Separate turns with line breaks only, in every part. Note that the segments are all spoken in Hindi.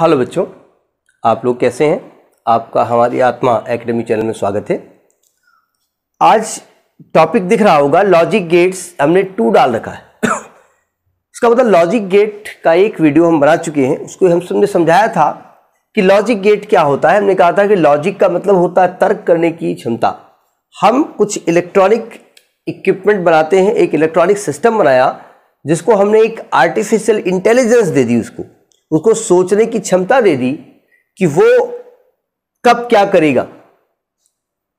हेलो बच्चों आप लोग कैसे हैं आपका हमारी आत्मा एकेडमी चैनल में स्वागत है आज टॉपिक दिख रहा होगा लॉजिक गेट्स हमने टू डाल रखा है इसका मतलब लॉजिक गेट का एक वीडियो हम बना चुके हैं उसको हम सबने समझाया था कि लॉजिक गेट क्या होता है हमने कहा था कि लॉजिक का मतलब होता है तर्क करने की क्षमता हम कुछ इलेक्ट्रॉनिक इक्विपमेंट बनाते हैं एक इलेक्ट्रॉनिक सिस्टम बनाया जिसको हमने एक आर्टिफिशियल इंटेलिजेंस दे दी उसको उसको सोचने की क्षमता दे दी कि वो कब क्या करेगा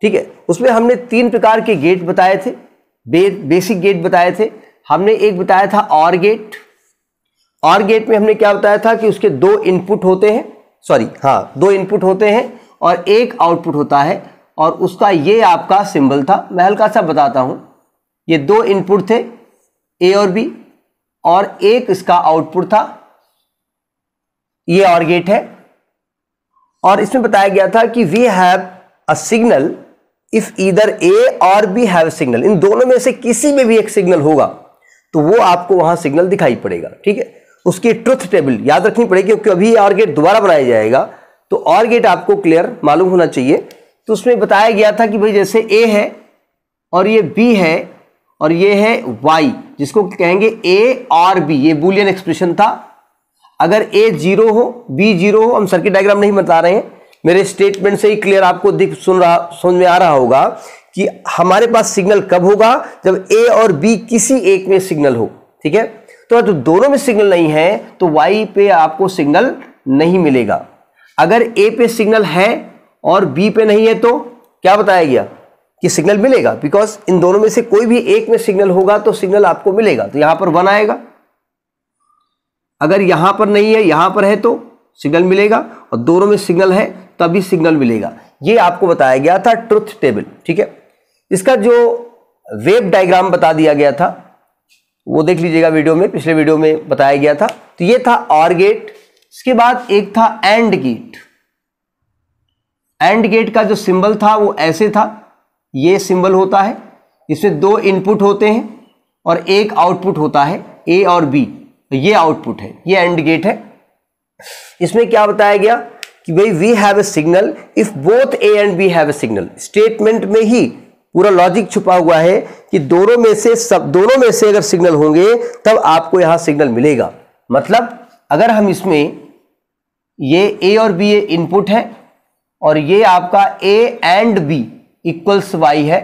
ठीक है उसमें हमने तीन प्रकार के गेट बताए थे बे, बेसिक गेट बताए थे हमने एक बताया था और गेट और गेट में हमने क्या बताया था कि उसके दो इनपुट होते हैं सॉरी हाँ दो इनपुट होते हैं और एक आउटपुट होता है और उसका ये आपका सिंबल था मैं हल्का सा बताता हूँ ये दो इनपुट थे ए और बी और एक इसका आउटपुट था ये और गेट है और इसमें बताया गया था कि we have a signal if either A और बी हैव सिग्नल इन दोनों में से किसी में भी एक सिग्नल होगा तो वो आपको वहां सिग्नल दिखाई पड़ेगा ठीक है उसकी ट्रुथ टेबल याद रखनी पड़ेगी क्योंकि अभी और गेट दोबारा बनाया जाएगा तो और गेट आपको क्लियर मालूम होना चाहिए तो उसमें बताया गया था कि भाई जैसे ए है और ये बी है और ये है वाई जिसको कहेंगे ए और बी ये बुलियन एक्सप्रेशन था अगर ए जीरो हो बी जीरो हो हम सर्किट डायग्राम नहीं बता रहे हैं मेरे स्टेटमेंट से ही क्लियर आपको दिख सुन रहा सुन में आ रहा होगा कि हमारे पास सिग्नल कब होगा जब ए और बी किसी एक में सिग्नल हो ठीक है तो, तो दोनों में सिग्नल नहीं है तो वाई पे आपको सिग्नल नहीं मिलेगा अगर ए पे सिग्नल है और बी पे नहीं है तो क्या बताया गया कि सिग्नल मिलेगा बिकॉज इन दोनों में से कोई भी एक में सिग्नल होगा तो सिग्नल आपको मिलेगा तो यहां पर वन आएगा अगर यहां पर नहीं है यहां पर है तो सिग्नल मिलेगा और दोनों में सिग्नल है तभी सिग्नल मिलेगा ये आपको बताया गया था ट्रुथ टेबल ठीक है इसका जो वेब डायग्राम बता दिया गया था वो देख लीजिएगा वीडियो में पिछले वीडियो में बताया गया था तो ये था और गेट इसके बाद एक था एंड गेट एंड गेट का जो सिंबल था वो ऐसे था ये सिंबल होता है इसमें दो इनपुट होते हैं और एक आउटपुट होता है ए और बी तो ये आउटपुट है ये एंड गेट है इसमें क्या बताया गया कि भाई we have a signal if both A and B have a signal statement में ही पूरा लॉजिक छुपा हुआ है कि दोनों में से सब दोनों में से अगर सिग्नल होंगे तब आपको यहां सिग्नल मिलेगा मतलब अगर हम इसमें ये ए और बी ए इनपुट है और ये आपका A and B equals Y है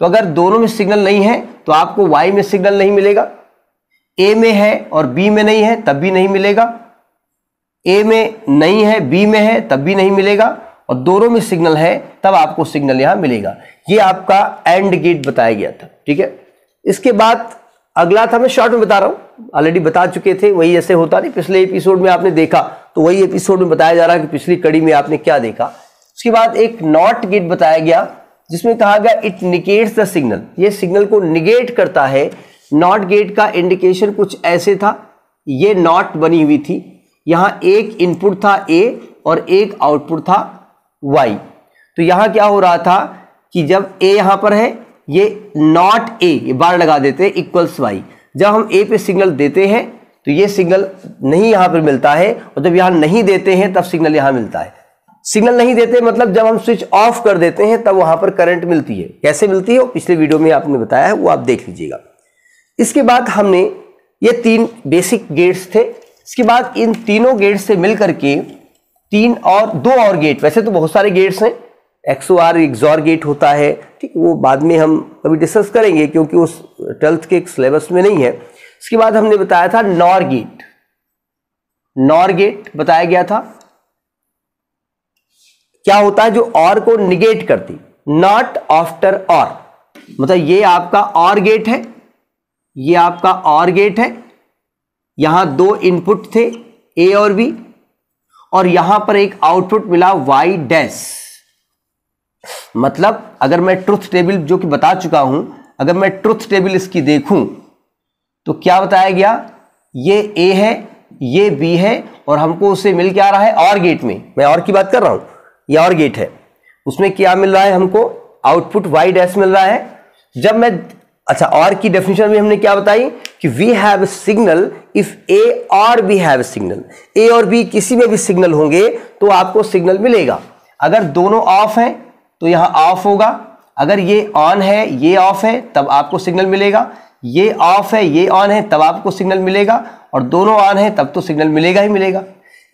तो अगर दोनों में सिग्नल नहीं है तो आपको वाई में सिग्नल नहीं मिलेगा ए में है और बी में नहीं है तब भी नहीं मिलेगा ए में नहीं है बी में है तब भी नहीं मिलेगा और दोनों में सिग्नल है तब आपको सिग्नल यहां मिलेगा ये आपका एंड गेट बताया गया था ठीक है इसके बाद अगला था मैं शॉर्ट में बता रहा हूं ऑलरेडी बता चुके थे वही ऐसे होता नहीं पिछले एपिसोड में आपने देखा तो वही एपिसोड में बताया जा रहा है कि पिछली कड़ी में आपने क्या देखा उसके बाद एक नॉट गेट बताया गया जिसमें कहा गया इट निगेट्स द सिग्नल ये सिग्नल को निगेट करता है नॉट गेट का इंडिकेशन कुछ ऐसे था ये नॉट बनी हुई थी यहाँ एक इनपुट था ए और एक आउटपुट था वाई तो यहाँ क्या हो रहा था कि जब ए यहाँ पर है ये नॉट ए बार लगा देते हैं इक्वल्स वाई जब हम ए पे सिग्नल देते हैं तो ये सिग्नल नहीं यहाँ पर मिलता है और जब यहाँ नहीं देते हैं तब सिग्नल यहाँ मिलता है सिग्नल नहीं देते मतलब जब हम स्विच ऑफ कर देते हैं तब वहाँ पर करंट मिलती है कैसे मिलती है वो पिछले वीडियो में आपने बताया है वो आप देख लीजिएगा इसके बाद हमने ये तीन बेसिक गेट्स थे इसके बाद इन तीनों गेट्स से मिलकर के तीन और दो और गेट वैसे तो बहुत सारे गेट्स हैं एक्सो आर एग्जॉर गेट होता है ठीक वो बाद में हम कभी डिस्कस करेंगे क्योंकि उस ट्वेल्थ के सिलेबस में नहीं है इसके बाद हमने बताया था नॉर गेट नॉर गेट बताया गया था क्या होता है जो और को निगेट करती नॉट आफ्टर और मतलब ये आपका और गेट है ये आपका और गेट है यहां दो इनपुट थे ए और बी और यहां पर एक आउटपुट मिला वाई डैश मतलब अगर मैं ट्रुथ टेबल जो कि बता चुका हूं अगर मैं ट्रुथ टेबल इसकी देखूं तो क्या बताया गया ये ए है ये बी है और हमको उसे मिल क्या रहा है और गेट में मैं और की बात कर रहा हूं ये और गेट है उसमें क्या मिल रहा है हमको आउटपुट वाई डैश मिल रहा है जब मैं अच्छा और की डेफिनेशन में हमने क्या बताई कि we have signal if A और बी हैव सिग्नल ए और बी किसी में भी सिग्नल होंगे तो आपको सिग्नल मिलेगा अगर दोनों ऑफ हैं तो यहाँ ऑफ होगा अगर ये ऑन है ये ऑफ है तब आपको सिग्नल मिलेगा ये ऑफ है ये ऑन है तब आपको सिग्नल मिलेगा और दोनों ऑन है तब तो सिग्नल मिलेगा ही मिलेगा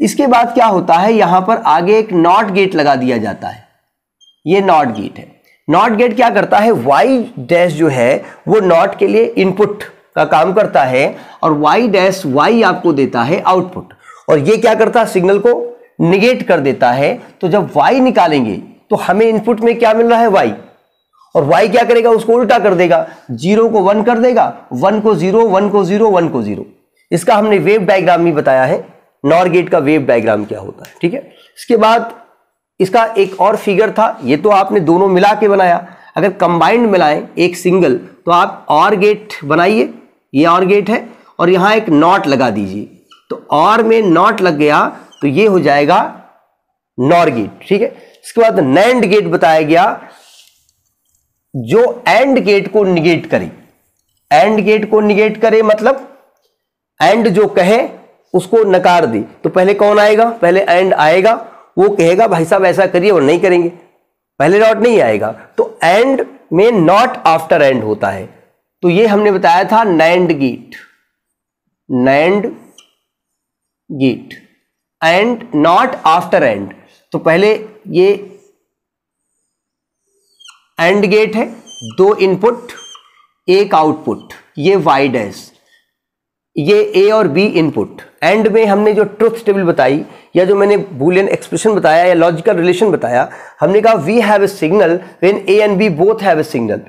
इसके बाद क्या होता है यहाँ पर आगे एक नॉट गेट लगा दिया जाता है ये नॉट गेट है नॉट गेट क्या करता है वाई डैश जो है वो नॉट के लिए इनपुट का काम करता है और वाई डैश वाई आपको देता है आउटपुट और ये क्या करता है सिग्नल को निगेट कर देता है तो जब वाई निकालेंगे तो हमें इनपुट में क्या मिल रहा है वाई और वाई क्या करेगा उसको उल्टा कर देगा जीरो को वन कर देगा वन को जीरो वन को जीरो वन को जीरो इसका हमने वेव डायग्राम भी बताया है नॉर गेट का वेव डायग्राम क्या होता है ठीक है इसके बाद इसका एक और फिगर था ये तो आपने दोनों मिला के बनाया अगर कंबाइंड मिलाएं एक सिंगल तो आप और गेट बनाइए ये और गेट है और यहाँ एक नॉट लगा दीजिए तो और में नॉट लग गया तो ये हो जाएगा नॉर गेट ठीक है इसके बाद नैंड गेट बताया गया जो एंड गेट को निगेट करे एंड गेट को निगेट करे मतलब एंड जो कहे उसको नकार दे तो पहले कौन आएगा पहले एंड आएगा वो कहेगा भाई साहब ऐसा करिए और नहीं करेंगे पहले डॉट नहीं आएगा तो एंड में नॉट आफ्टर एंड होता है तो ये हमने बताया था nand gate nand gate and not after and तो पहले ये एंड गेट है दो इनपुट एक आउटपुट ये वाइड एस ये ए और बी इनपुट एंड में हमने जो ट्रुथ टेबल बताई या जो मैंने बुलियन एक्सप्रेशन बताया या लॉजिकल रिलेशन बताया हमने कहा we have a signal when A and B both have a signal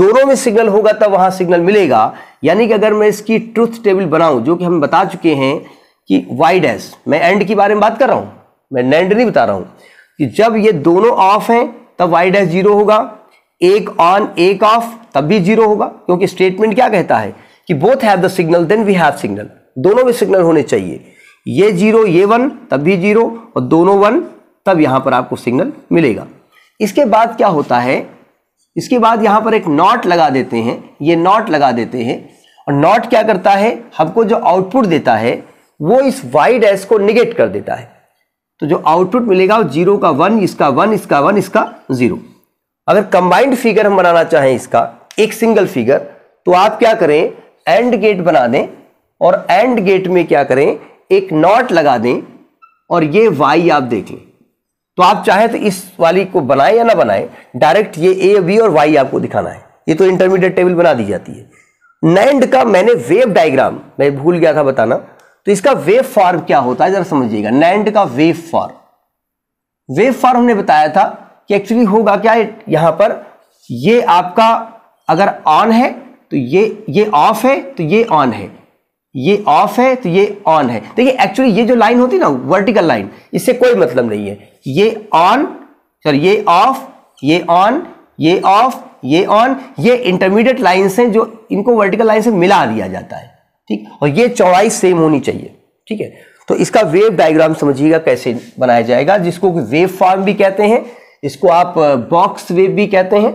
दोनों में सिग्नल होगा तब वहां सिग्नल मिलेगा यानी कि अगर मैं इसकी ट्रुथ टेबल बनाऊं जो कि हम बता चुके हैं कि वाई डैश मैं एंड के बारे में बात कर रहा हूं मैं नैंड नहीं बता रहा हूं कि जब ये दोनों ऑफ हैं तब वाई डैश जीरो होगा एक ऑन एक ऑफ तब भी जीरो होगा क्योंकि स्टेटमेंट क्या कहता है कि both have the signal then we have signal दोनों में सिग्नल होने चाहिए ये जीरो ये वन तब भी जीरो और दोनों वन तब यहां पर आपको सिग्नल मिलेगा इसके बाद क्या होता है इसके बाद यहां पर एक नॉट लगा देते हैं ये नॉट लगा देते हैं और नॉट क्या करता है हमको जो आउटपुट देता है वो इस वाई डैश को निगेट कर देता है तो जो आउटपुट मिलेगा वो जीरो का वन इसका वन इसका वन इसका जीरो अगर कंबाइंड फिगर हम बनाना चाहें इसका एक सिंगल फिगर तो आप क्या करें एंड गेट बना दें और एंड गेट में क्या करें एक नॉट लगा दें और ये वाई आप देख लें तो आप चाहे तो इस वाली को बनाए या ना बनाए डायरेक्ट ये ए वी और वाई आपको दिखाना है ये तो इंटरमीडिएट टेबल बना दी जाती है नैंड का मैंने वेव डायग्राम मैं भूल गया था बताना तो इसका वेव फॉर्म क्या होता है जरा समझिएगा नैंड का वेव फॉर्म वेव फॉर्म हमने बताया था कि एक्चुअली होगा क्या यहां पर ये आपका अगर ऑन है तो ये ये ऑफ है तो ये ऑन है ये ऑफ है तो ये ऑन है देखिए एक्चुअली ये जो लाइन होती ना वर्टिकल लाइन इससे कोई मतलब नहीं है ये ऑन सॉरी ये ऑफ ये ऑन ये ऑफ ये ऑन ये इंटरमीडिएट लाइन हैं जो इनको वर्टिकल लाइन से मिला दिया जाता है ठीक और ये चौड़ाई सेम होनी चाहिए ठीक है तो इसका वेव डायग्राम समझिएगा कैसे बनाया जाएगा जिसको वेव फॉर्म भी कहते हैं इसको आप बॉक्स uh, वेव भी कहते हैं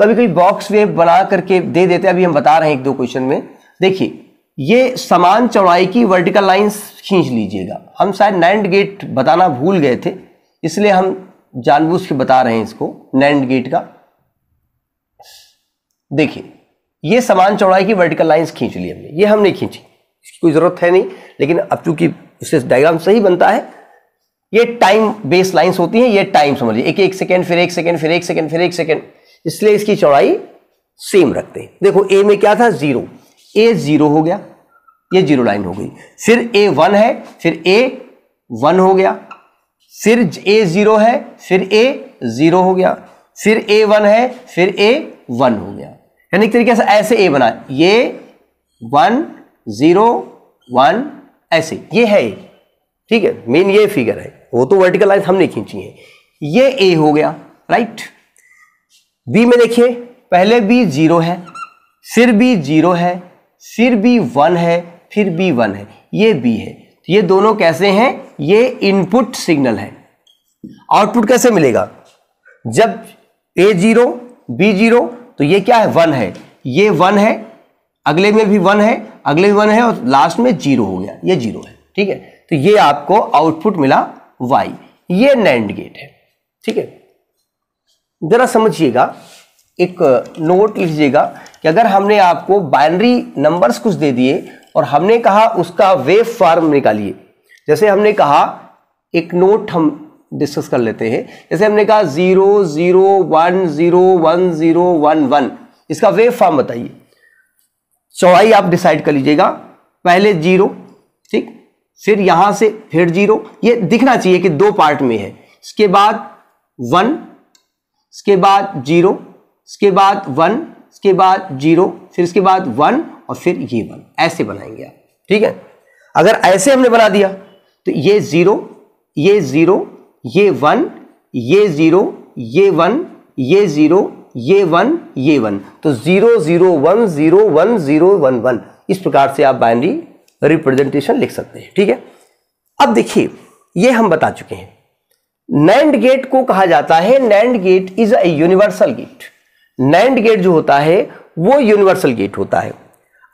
कभी कभी बॉक्स वेव बना करके दे देते हैं अभी हम बता रहे हैं एक दो क्वेश्चन में देखिए ये समान चौड़ाई की वर्टिकल लाइंस खींच लीजिएगा हम शायद नैंड गेट बताना भूल गए थे इसलिए हम जानबूझ के बता रहे हैं इसको नैंड गेट का देखिए ये समान चौड़ाई की वर्टिकल लाइंस खींच ली हमने ये हमने खींची इसकी कोई ज़रूरत है नहीं लेकिन अब चूंकि उससे डायग्राम सही बनता है ये टाइम बेस लाइन्स होती हैं ये टाइम समझिए एक एक सेकेंड फिर एक सेकेंड फिर एक सेकेंड फिर एक सेकेंड इसलिए इसकी चौड़ाई सेम रखते हैं देखो ए में क्या था जीरो ए जीरो हो गया ये जीरो लाइन हो गई फिर ए वन है फिर ए वन हो गया फिर ए जीरो है फिर ए जीरो हो गया फिर ए वन है फिर ए वन हो गया यानी तरीके से ऐसे ए बना ये वन जीरो वन ऐसे ये है ठीक है मेन ये फिगर है वो तो वर्टिकल लाइन हमने खींची है ये ए हो गया राइट बी में देखिए पहले बी जीरो है फिर बी जीरो है फिर बी वन है फिर बी वन है ये बी है तो ये दोनों कैसे हैं ये इनपुट सिग्नल है आउटपुट कैसे मिलेगा जब ए जीरो बी जीरो तो ये क्या है वन है ये वन है अगले में भी वन है अगले में वन है और लास्ट में जीरो हो गया ये जीरो है ठीक है तो ये आपको आउटपुट मिला वाई ये नैंड गेट है ठीक है ज़रा समझिएगा एक नोट लीजिएगा कि अगर हमने आपको बाइनरी नंबर्स कुछ दे दिए और हमने कहा उसका वेव फार्म निकालिए जैसे हमने कहा एक नोट हम डिस्कस कर लेते हैं जैसे हमने कहा zero zero one zero one zero one one इसका वेव फॉर्म बताइए चौड़ाई आप डिसाइड कर लीजिएगा पहले जीरो ठीक फिर यहां से फिर जीरो ये दिखना चाहिए कि दो पार्ट में है इसके बाद वन इसके बाद जीरो इसके बाद वन इसके बाद जीरो फिर इसके बाद वन और फिर ये वन ऐसे बनाएंगे आप ठीक है अगर ऐसे हमने बना दिया तो ये जीरो ये जीरो ये वन ये जीरो ये वन ये जीरो ये वन ये वन तो zero zero one zero one zero one one इस प्रकार से आप बाइनरी रिप्रेजेंटेशन लिख सकते हैं ठीक है अब देखिए ये हम बता चुके हैं नैंड गेट को कहा जाता है nand gate is a universal gate nand gate जो होता है वो यूनिवर्सल गेट होता है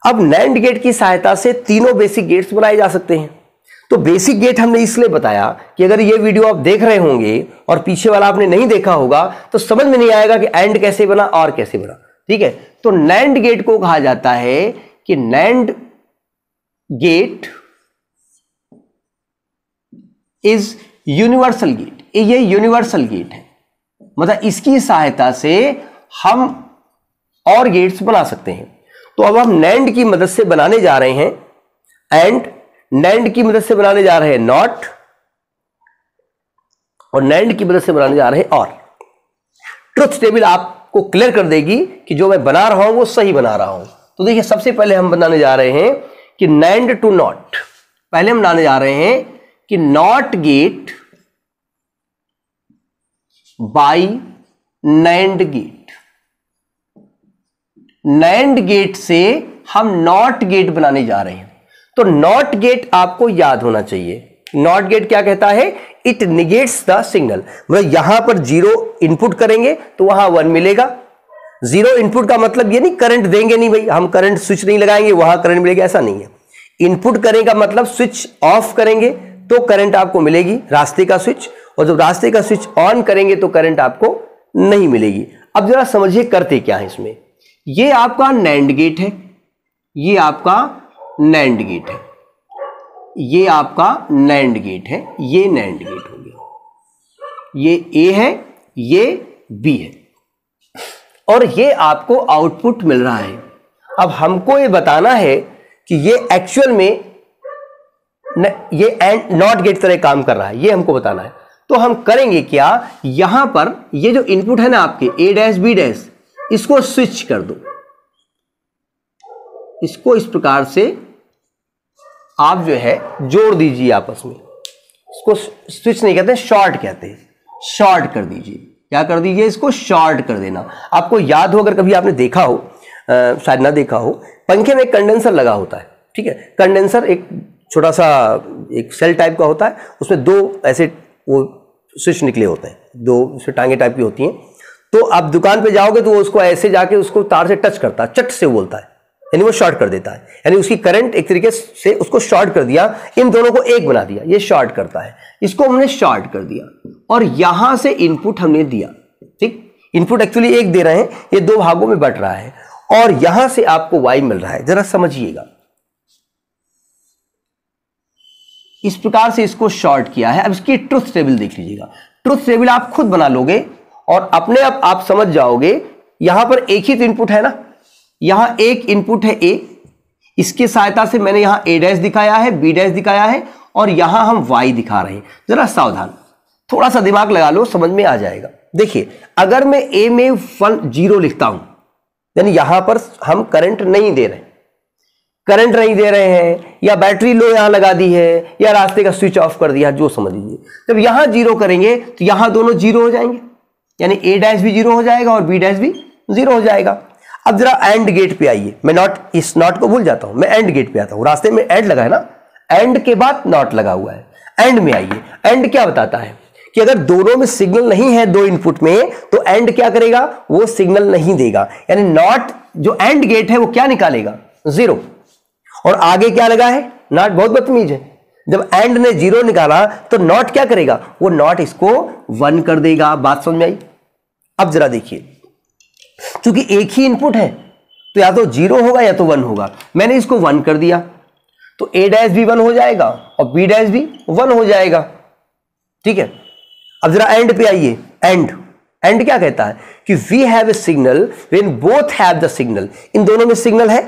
अब नैंड गेट की सहायता से तीनों बेसिक गेट्स बनाए जा सकते हैं तो बेसिक गेट हमने इसलिए बताया कि अगर ये वीडियो आप देख रहे होंगे और पीछे वाला आपने नहीं देखा होगा तो समझ में नहीं आएगा कि एंड कैसे बना और कैसे बना ठीक है तो नैंड गेट को कहा जाता है कि nand gate is universal gate ये यूनिवर्सल गेट है मतलब इसकी सहायता से हम और गेट्स बना सकते हैं तो अब हम नैंड की मदद से बनाने जा रहे हैं एंड नैंड की मदद से बनाने जा रहे हैं नॉट और नैंड की मदद से बनाने जा रहे हैं और ट्रुथ टेबल आपको क्लियर कर देगी कि जो मैं बना रहा हूं वो सही बना रहा हूं तो देखिए सबसे पहले हम बनाने जा रहे हैं कि नैंड टू नॉट पहले हम बनाने जा रहे हैं कि not gate by NAND gate nand gate से हम नॉट गेट बनाने जा रहे हैं तो नॉट गेट आपको याद होना चाहिए नॉट गेट क्या कहता है इट निगेट्स द सिग्नल मतलब यहां पर जीरो इनपुट करेंगे तो वहां वन मिलेगा जीरो इनपुट का मतलब ये नहीं करंट देंगे नहीं भाई हम करंट स्विच नहीं लगाएंगे वहां करंट मिलेगा ऐसा नहीं है इनपुट करेगा मतलब स्विच ऑफ करेंगे तो करंट आपको मिलेगी रास्ते का स्विच और जब रास्ते का स्विच ऑन करेंगे तो करंट आपको नहीं मिलेगी अब जरा समझिए करते क्या है इसमें ये आपका नैंड गेट है ये आपका नैंड गेट है ये आपका नैंड गेट है ये नैंड गेट हो गया ये ए है ये बी है और ये आपको आउटपुट मिल रहा है अब हमको ये बताना है कि ये एक्चुअल में न, ये एंड नॉट गेट तरह काम कर रहा है ये हमको बताना है तो हम करेंगे क्या यहां पर ये जो इनपुट है ना आपके ए डैश बी डैश इसको स्विच कर दो इसको इस प्रकार से आप जो है जोड़ दीजिए आपस में इसको स्विच नहीं कहते शॉर्ट कहते हैं शॉर्ट कर दीजिए क्या कर दीजिए इसको शॉर्ट कर देना आपको याद हो अगर कभी आपने देखा हो शायद ना देखा हो पंखे में एक कंडेंसर लगा होता है ठीक है कंडेंसर एक छोटा सा एक सेल टाइप का होता है उसमें दो ऐसे वो स्विच निकले होते हैं दो उसमें टांगे टाइप की होती हैं तो आप दुकान पे जाओगे तो वो उसको ऐसे जाके उसको तार से टच करता है चट से बोलता है यानी वो शॉर्ट कर देता है यानी उसकी करंट एक तरीके से उसको शॉर्ट कर दिया इन दोनों को एक बना दिया ये शॉर्ट करता है इसको हमने शॉर्ट कर दिया और यहां से इनपुट हमने दिया ठीक इनपुट एक्चुअली एक दे रहे हैं ये दो भागों में बट रहा है और यहां से आपको वाई मिल रहा है जरा समझिएगा इस प्रकार से इसको शॉर्ट किया है अब इसकी ट्रुथ टेबल देख लीजिएगा ट्रुथ टेबल आप खुद बना लोगे और अपने आप आप समझ जाओगे यहां पर एक ही तो इनपुट है ना यहां एक इनपुट है ए इसके सहायता से मैंने यहां ए डैश दिखाया है बी डैश दिखाया है और यहां हम वाई दिखा रहे हैं जरा सावधान थोड़ा सा दिमाग लगा लो समझ में आ जाएगा देखिए अगर मैं ए में वन जीरो लिखता हूं यानी यहां पर हम करंट नहीं दे रहे करंट नहीं दे रहे हैं या बैटरी लो यहां लगा दी है या रास्ते का स्विच ऑफ कर दिया जो समझ लीजिए जब यहां जीरो करेंगे तो यहां दोनों जीरो हो जाएंगे यानी ए डैश भी जीरो हो जाएगा और बी डैश भी जीरो हो जाएगा अब जरा एंड गेट पे आइए मैं नॉट इस नॉट को भूल जाता हूं मैं एंड गेट पे आता हूं रास्ते में एंड लगा है ना एंड के बाद नॉट लगा हुआ है एंड में आइए एंड क्या बताता है कि अगर दोनों में सिग्नल नहीं है दो इनपुट में तो एंड क्या करेगा वो सिग्नल नहीं देगा यानी नॉट जो एंड गेट है वो क्या निकालेगा जीरो और आगे क्या लगा है नॉट बहुत बदतमीज है जब एंड ने जीरो निकाला तो नॉट क्या करेगा वो नॉट इसको वन कर देगा बात समझ में आई अब जरा देखिए क्योंकि एक ही इनपुट है तो या तो जीरो होगा या तो वन होगा मैंने इसको वन कर दिया तो ए डैश भी वन हो जाएगा और बी डैश भी वन हो जाएगा ठीक है अब जरा एंड पे आइए एंड एंड क्या कहता है कि we have a signal when both have the signal इन दोनों में सिग्नल है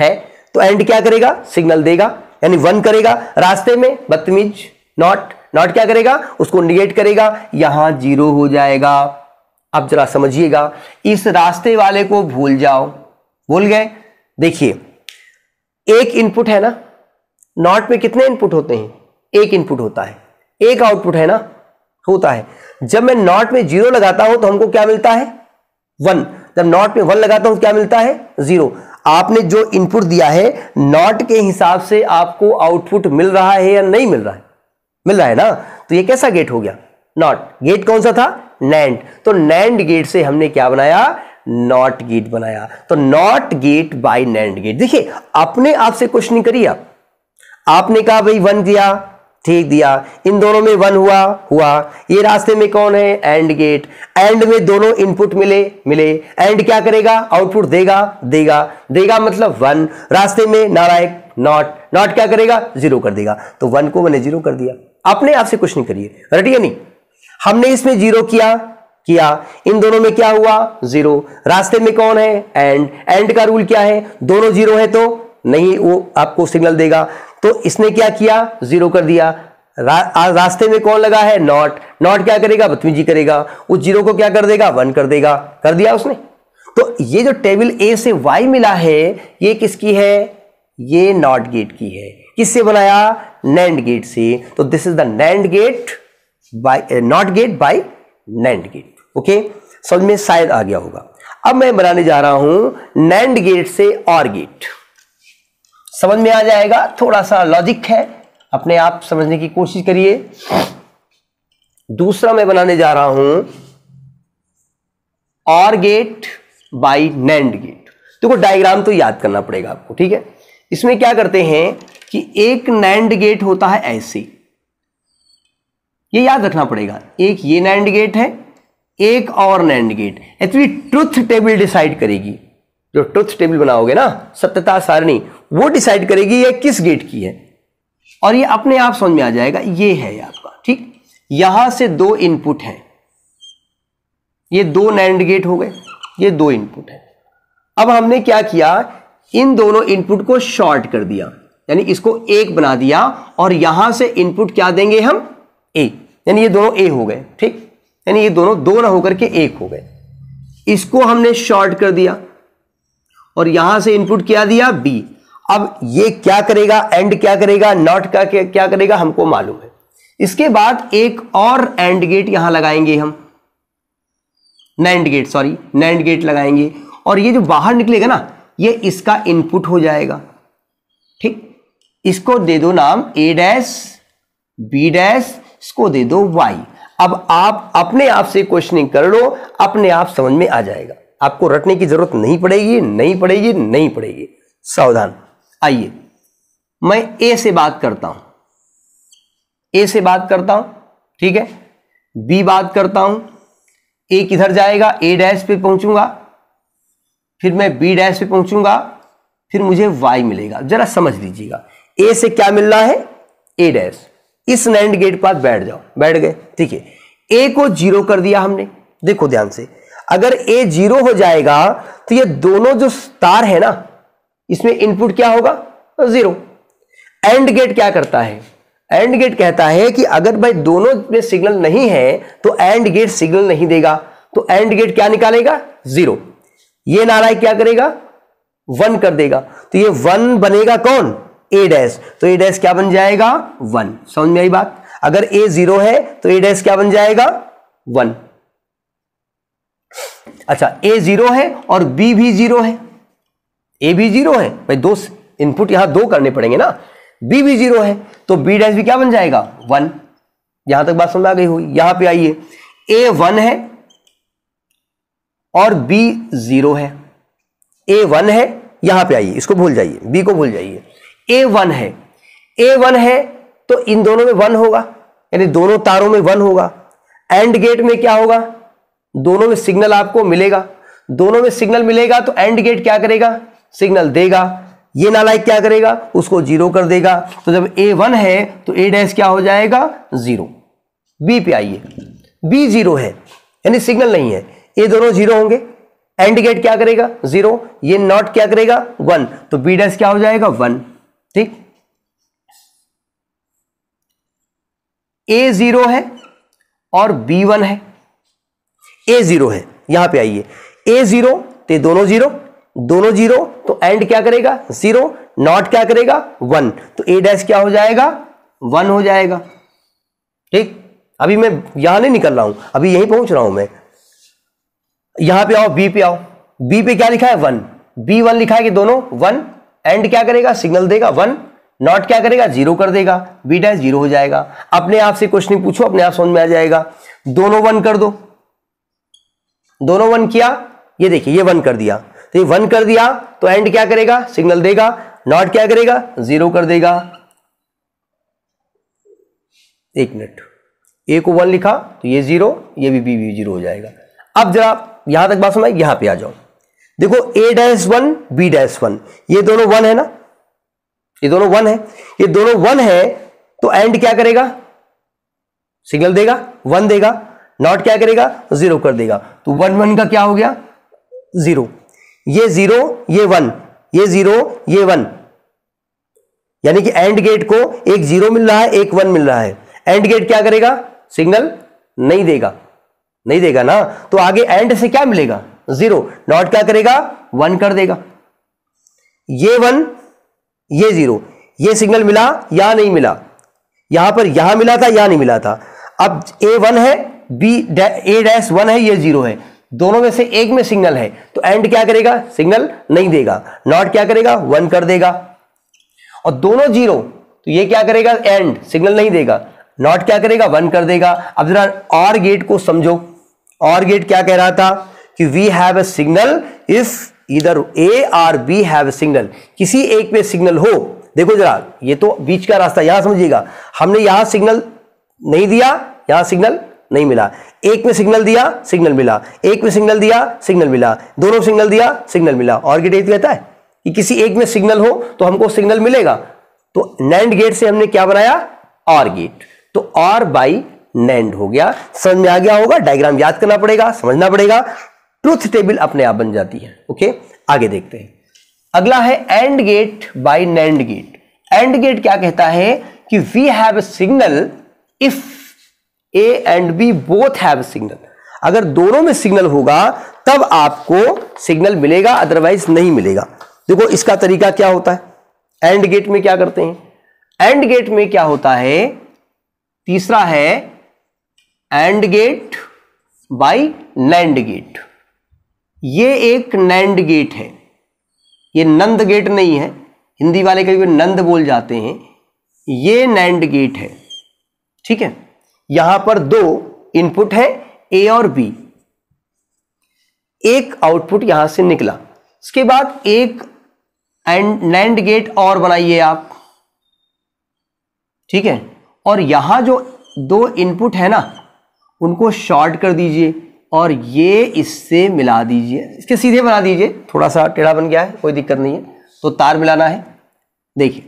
है तो एंड क्या करेगा सिग्नल देगा यानी वन करेगा रास्ते में बदतमीज नॉट नॉट क्या करेगा उसको निगेट करेगा यहां जीरो हो जाएगा आप जरा समझिएगा इस रास्ते वाले को भूल जाओ भूल गए देखिए एक इनपुट है ना नॉट में कितने इनपुट होते हैं एक इनपुट होता है एक आउटपुट है ना होता है जब मैं नॉट में जीरो लगाता हूं तो हमको क्या मिलता है वन जब नॉट में वन लगाता हूं तो क्या मिलता है जीरो आपने जो इनपुट दिया है नॉट के हिसाब से आपको आउटपुट मिल रहा है या नहीं मिल रहा है मिल रहा है ना तो ये कैसा गेट हो गया नॉट गेट कौन सा था नैंड तो नैंड गेट से हमने क्या बनाया नॉट गेट बनाया तो not gate by NAND gate देखिए अपने आप से क्वेश्चन करिए आप आपने कहा भाई वन दिया ठीक दिया इन दोनों में वन हुआ हुआ ये रास्ते में कौन है एंड गेट एंड में दोनों इनपुट मिले मिले एंड क्या करेगा आउटपुट देगा देगा देगा मतलब वन रास्ते में नारायक नॉट नॉट क्या करेगा जीरो कर देगा तो वन को मैंने जीरो कर दिया अपने आप से कुछ नहीं करिए रटिए नहीं हमने इसमें जीरो किया किया इन दोनों में क्या हुआ जीरो रास्ते में कौन है एंड एंड का रूल क्या है दोनों जीरो है तो नहीं वो आपको सिग्नल देगा तो इसने क्या किया जीरो कर दिया रा, रास्ते में कौन लगा है नॉट नॉट क्या करेगा जी करेगा उस जीरो को क्या कर देगा वन कर देगा कर दिया उसने तो ये जो टेबल ए से वाई मिला है ये किसकी है ये नॉट गेट की है किससे बनाया नैंड गेट से तो this is the NAND gate by not gate by nand gate okay समझ में शायद आ गया होगा अब मैं बनाने जा रहा हूं नैंड गेट से और गेट समझ में आ जाएगा थोड़ा सा लॉजिक है अपने आप समझने की कोशिश करिए दूसरा मैं बनाने जा रहा हूं और गेट बाई नैंड गेट देखो तो डायग्राम तो याद करना पड़ेगा आपको ठीक है इसमें क्या करते हैं कि एक नैंड गेट होता है ऐसे ये याद रखना पड़ेगा एक ये नैंड गेट है एक और nand gate actually truth table decide करेगी जो ट्रुथ टेबल बनाओगे ना सत्यता सारणी वो डिसाइड करेगी ये किस गेट की है और ये अपने आप समझ में आ जाएगा ये है आपका ठीक यहां से दो इनपुट है ये दो नैंड गेट हो गए ये दो इनपुट है अब हमने क्या किया इन दोनों इनपुट को शॉर्ट कर दिया यानी इसको एक बना दिया और यहां से इनपुट क्या देंगे हम ए यानी ये दोनों ए हो गए ठीक यानी ये दोनों दो ना होकर के एक हो गए इसको हमने शॉर्ट कर दिया और यहां से इनपुट क्या दिया बी अब ये क्या करेगा एंड क्या करेगा नॉट का क्या, करेगा हमको मालूम है इसके बाद एक और एंड गेट यहां लगाएंगे हम nand gate sorry nand gate लगाएंगे और ये जो बाहर निकलेगा ना ये इसका इनपुट हो जाएगा ठीक इसको दे दो नाम ए डैश बी डैश इसको दे दो वाई अब आप अपने आप से क्वेश्चनिंग कर लो अपने आप समझ में आ जाएगा आपको रटने की जरूरत नहीं पड़ेगी नहीं पड़ेगी नहीं पड़ेगी सावधान आइए मैं ए से बात करता हूं ए से बात करता हूं ठीक है बी बात करता हूं ए किधर जाएगा ए डैश पे पहुंचूंगा फिर मैं बी डैश पे पहुंचूंगा फिर मुझे वाई मिलेगा जरा समझ लीजिएगा ए से क्या मिल रहा है ए डैश इस नैंड गेट पर बैठ जाओ बैठ गए ठीक है ए को जीरो कर दिया हमने देखो ध्यान से अगर ए जीरो हो जाएगा तो ये दोनों जो तार है ना इसमें इनपुट क्या होगा जीरो एंड गेट क्या करता है एंड गेट कहता है कि अगर भाई दोनों में सिग्नल नहीं है तो एंड गेट सिग्नल नहीं देगा तो एंड गेट क्या निकालेगा जीरो ये नारा क्या करेगा वन कर देगा तो ये वन बनेगा कौन ए डैश तो ए डैश क्या बन जाएगा वन समझ में आई बात अगर ए जीरो है तो ए डैश क्या बन जाएगा वन अच्छा ए जीरो है और बी भी जीरो है ए भी जीरो है भाई दो इनपुट यहां दो करने पड़ेंगे ना बी भी जीरो है तो बी डैश भी क्या बन जाएगा वन यहां तक बात समझ आ गई हुई यहां पे आइए ए वन है और बी जीरो है ए वन है यहां पे आइए इसको भूल जाइए बी को भूल जाइए ए वन है ए वन है तो इन दोनों में वन होगा यानी दोनों तारों में वन होगा एंड गेट में क्या होगा दोनों में सिग्नल आपको मिलेगा दोनों में सिग्नल मिलेगा तो एंड गेट क्या करेगा सिग्नल देगा ये नालायक क्या करेगा उसको जीरो कर देगा तो जब ए वन है तो ए डैश क्या हो जाएगा जीरो बी पे आइए बी जीरो है यानी सिग्नल नहीं है ये दोनों जीरो होंगे एंड गेट क्या करेगा जीरो ये नॉट क्या करेगा वन तो बी डैश क्या हो जाएगा वन ठीक ए जीरो है और बी वन है ए जीरो है यहां पे आइए ए जीरो ते दोनों जीरो दोनों जीरो तो एंड क्या करेगा जीरो नॉट क्या करेगा वन तो ए डैश क्या हो जाएगा वन हो जाएगा ठीक अभी मैं यहां नहीं निकल रहा हूं अभी यहीं पहुंच रहा हूं मैं यहां पे आओ बी पे आओ बी पे क्या लिखा है वन बी वन लिखा है कि दोनों वन एंड क्या करेगा सिग्नल देगा वन नॉट क्या करेगा जीरो कर देगा बी डैश जीरो हो जाएगा अपने आप से क्वेश्चन पूछो अपने आप समझ में आ जाएगा दोनों वन कर दो दोनों वन किया ये देखिए ये वन कर दिया तो ये वन कर दिया तो एंड क्या करेगा सिग्नल देगा नॉट क्या करेगा जीरो कर देगा एक मिनट ए को वन लिखा तो ये जीरो ये भी बी भी जीरो हो जाएगा अब जरा यहां तक बात समझ यहां पे आ जाओ देखो A dash one B dash one ये दोनों वन है ना ये दोनों वन है ये दोनों वन है तो एंड क्या करेगा सिग्नल देगा वन देगा नॉट क्या करेगा जीरो कर देगा तो वन वन का क्या हो गया जीरो ये जीरो ये वन ये जीरो ये वन यानी कि एंड गेट को एक जीरो मिल रहा है एक वन मिल रहा है एंड गेट क्या करेगा सिग्नल नहीं देगा नहीं देगा ना तो आगे एंड से क्या मिलेगा जीरो नॉट क्या करेगा वन कर देगा ये वन ये जीरो ये सिग्नल मिला या नहीं मिला यहां पर यहां मिला था या नहीं मिला था अब ए वन है बी ए डैश वन है ये जीरो है दोनों में से एक में सिग्नल है तो एंड क्या करेगा सिग्नल नहीं देगा नॉट क्या करेगा वन कर देगा और दोनों जीरो तो ये क्या करेगा एंड सिग्नल नहीं देगा नॉट क्या करेगा वन कर देगा अब जरा और गेट को समझो और गेट क्या कह रहा था कि we have a signal if either A or B have signal किसी एक पे सिग्नल हो देखो जरा ये तो बीच का रास्ता यहां समझिएगा हमने यहां सिग्नल नहीं दिया यहां सिग्नल नहीं मिला एक में सिग्नल दिया सिग्नल मिला एक में सिग्नल दिया सिग्नल मिला दोनों सिग्नल दिया सिग्नल मिला और गेट यही कहता है कि किसी एक में सिग्नल हो तो हमको सिग्नल मिलेगा तो नैंड गेट से हमने क्या बनाया और गेट तो और बाई नैंड हो गया समझ में आ गया होगा डायग्राम याद करना पड़ेगा समझना पड़ेगा ट्रुथ टेबल अपने आप बन जाती है ओके आगे देखते हैं अगला है and gate by NAND gate and gate क्या कहता है कि we have signal if A and B both have signal अगर दोनों में सिग्नल होगा तब आपको सिग्नल मिलेगा अदरवाइज नहीं मिलेगा देखो इसका तरीका क्या होता है एंड गेट में क्या करते हैं एंड गेट में क्या होता है तीसरा है and gate by NAND gate ये एक नैंड गेट है ये नंद गेट नहीं है हिंदी वाले कभी नंद बोल जाते हैं ये नैंड गेट है ठीक है यहां पर दो इनपुट है ए और बी एक आउटपुट यहां से निकला उसके बाद एक एंड नैंड गेट और बनाइए आप ठीक है और यहां जो दो इनपुट है ना उनको शॉर्ट कर दीजिए और ये इससे मिला दीजिए इसके सीधे बना दीजिए थोड़ा सा टेढ़ा बन गया है कोई दिक्कत नहीं है तो तार मिलाना है देखिए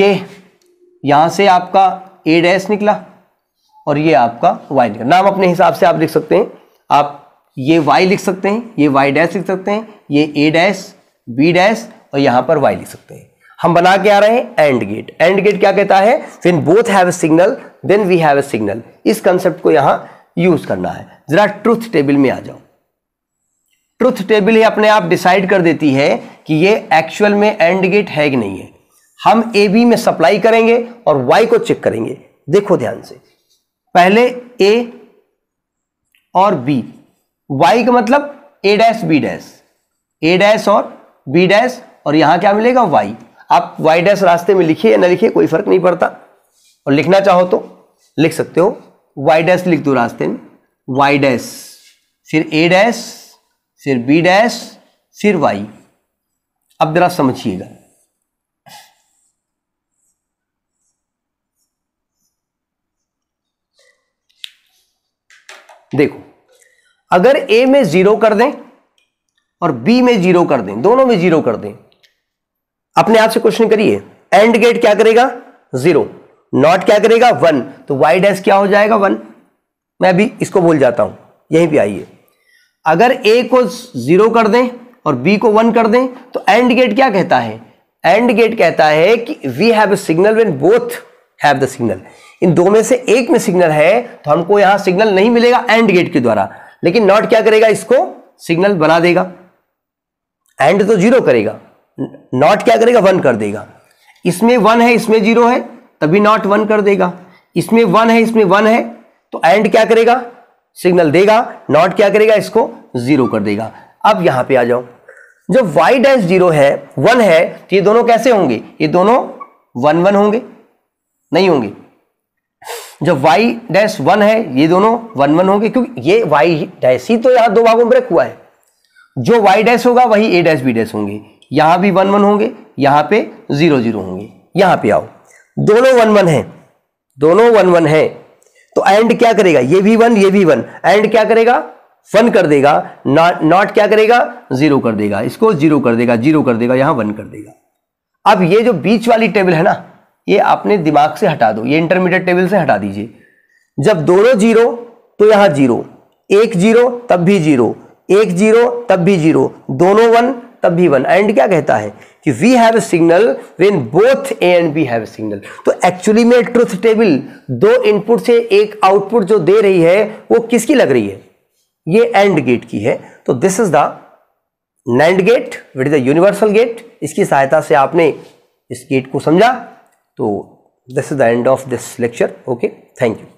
ये यहां से आपका ए डैश निकला और ये आपका वाई निकला नाम अपने हिसाब से आप लिख सकते हैं आप ये वाई लिख सकते हैं ये वाई डैश लिख सकते हैं ये ए डैश बी डैश और यहां पर वाई लिख सकते हैं हम बना के आ रहे हैं एंड गेट एंड गेट क्या कहता है when both have a signal then we have a signal इस कंसेप्ट को यहां यूज करना है जरा ट्रुथ टेबल में आ जाओ ट्रुथ टेबल ही अपने आप डिसाइड कर देती है कि ये एक्चुअल में एंड गेट है कि नहीं है हम ए बी में सप्लाई करेंगे और वाई को चेक करेंगे देखो ध्यान से पहले ए और बी वाई का मतलब A dash B dash A dash और बी डैश और यहां क्या मिलेगा वाई आप वाई डैश रास्ते में लिखिए या ना लिखिए कोई फर्क नहीं पड़ता और लिखना चाहो तो लिख सकते हो वाई डैश लिख दो रास्ते में वाई डैश फिर ए डैश फिर बी डैश फिर वाई अब जरा समझिएगा देखो अगर ए में जीरो कर दें और बी में जीरो कर दें दोनों में जीरो कर दें अपने आप से क्वेश्चन करिए एंड गेट क्या करेगा जीरो नॉट क्या करेगा वन तो वाई डैश क्या हो जाएगा वन मैं अभी इसको भूल जाता हूं यहीं पे आइए अगर ए को जीरो कर दें और बी को वन कर दें तो एंड गेट क्या कहता है एंड गेट कहता है कि we have a signal when both have the signal इन दो में से एक में सिग्नल है तो हमको यहां सिग्नल नहीं मिलेगा एंड गेट के द्वारा लेकिन नॉट क्या करेगा इसको सिग्नल बना देगा एंड तो जीरो करेगा नॉट क्या करेगा वन कर देगा इसमें वन है इसमें जीरो है तभी नॉट वन कर देगा इसमें वन है इसमें वन है तो एंड क्या करेगा सिग्नल देगा नॉट क्या करेगा इसको जीरो कर देगा अब यहां पे आ जाओ जब वाई डैश जीरो है वन है तो ये दोनों कैसे होंगे ये दोनों वन वन होंगे नहीं होंगे जब वाई डैश वन है ये दोनों वन वन होंगे क्योंकि ये वाई डैश ही तो यहाँ दो भागों में ब्रेक हुआ है जो वाई डैश होगा वही ए डैश बी डैश होंगे यहां भी वन वन होंगे यहां पे जीरो जीरो होंगे यहां पे आओ दोनों वन वन है दोनों वन वन है तो एंड क्या करेगा ये भी वन ये भी वन एंड क्या करेगा वन कर देगा नॉट नॉट क्या करेगा जीरो कर देगा इसको जीरो कर देगा जीरो कर देगा यहां वन कर देगा अब ये जो बीच वाली टेबल है ना ये आपने दिमाग से हटा दो ये इंटरमीडिएट टेबल से हटा दीजिए जब दोनों जीरो तो यहां जीरो एक जीरो तब भी जीरो एक जीरो तब भी जीरो दोनों वन तब भी वन एंड क्या कहता है कि we have a signal when both A and B have a signal तो एक्चुअली में ट्रुथ टेबल दो इनपुट से एक आउटपुट जो दे रही है वो किसकी लग रही है ये एंड गेट की है तो this is the NAND gate which is the universal gate इसकी सहायता से आपने इस गेट को समझा So this is the end of this lecture okay thank you